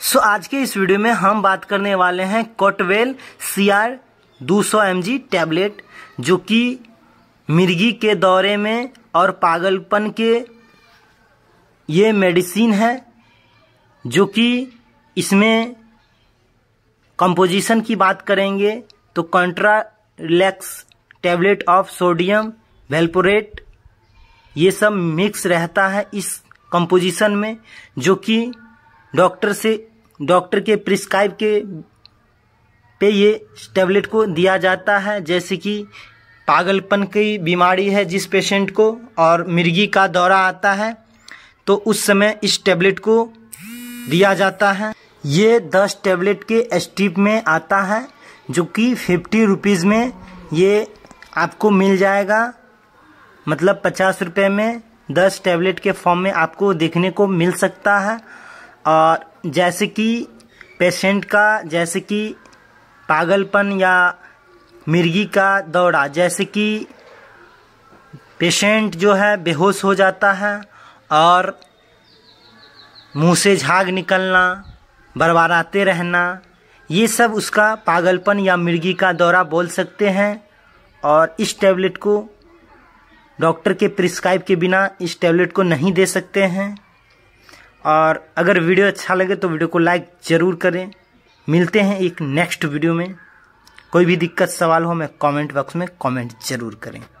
सो so, आज के इस वीडियो में हम बात करने वाले हैं कॉटवेल सी आर दो सौ एम जी टैबलेट जो कि मिर्गी के दौरे में और पागलपन के ये मेडिसिन है जो कि इसमें कंपोजिशन की बात करेंगे तो contra relax tablet of sodium valproate ये सब मिक्स रहता है इस कंपोजिशन में जो कि डॉक्टर से डॉक्टर के प्रिस्क्राइब के पे ये टैबलेट को दिया जाता है जैसे कि पागलपन की बीमारी है जिस पेशेंट को और मिर्गी का दौरा आता है तो उस समय इस टैबलेट को दिया जाता है ये दस टैबलेट के स्टिप में आता है जो कि फिफ्टी रुपीज़ में ये आपको मिल जाएगा मतलब पचास रुपये में दस टैबलेट के फॉर्म में आपको देखने को मिल सकता है और जैसे कि पेशेंट का जैसे कि पागलपन या मिर्गी का दौरा जैसे कि पेशेंट जो है बेहोश हो जाता है और मुंह से झाग निकलना बरबाराते रहना ये सब उसका पागलपन या मिर्गी का दौरा बोल सकते हैं और इस टैबलेट को डॉक्टर के प्रिस्क्राइब के बिना इस टैबलेट को नहीं दे सकते हैं और अगर वीडियो अच्छा लगे तो वीडियो को लाइक ज़रूर करें मिलते हैं एक नेक्स्ट वीडियो में कोई भी दिक्कत सवाल हो मैं कमेंट बॉक्स में कमेंट ज़रूर करें